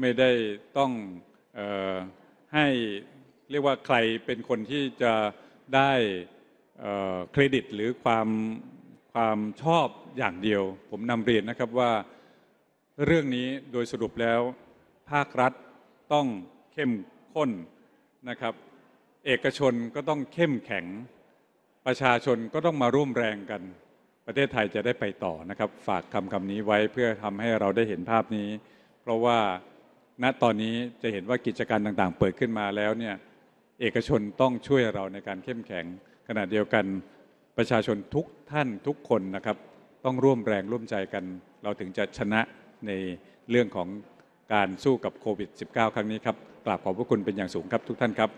ไม่ได้ต้องออให้เรียกว่าใครเป็นคนที่จะได้เครดิตหรือความความชอบอย่างเดียว ผมนำเรียนนะครับว่าเรื่องนี้โดยสรุปแล้วภาครัฐต้องเข้มข้นนะครับ เอกชนก็ต้องเข้มแข็งประชาชนก็ต้องมาร่วมแรงกัน ประเทศไทยจะได้ไปต่อนะครับ ฝากคำคำนี้ไว้เพื่อทำให้เราได้เห็นภาพนี้ เพราะว่าณตอนนี้จะเห็นว่ากิจการต่างๆเปิดขึ้นมาแล้วเนี่ย เอกชนต้องช่วยเราในการเข้มแข็งขณะเดียวกัน ประชาชนทุกท่านทุกคนนะครับ ต้องร่วมแรงร่วมใจกัน เราถึงจะชนะในเรื่องของการสู้กับโควิด -19 ครั้งนี้ครับกราบขอบพระคุณเป็นอย่างสูงครับทุกท่านครับ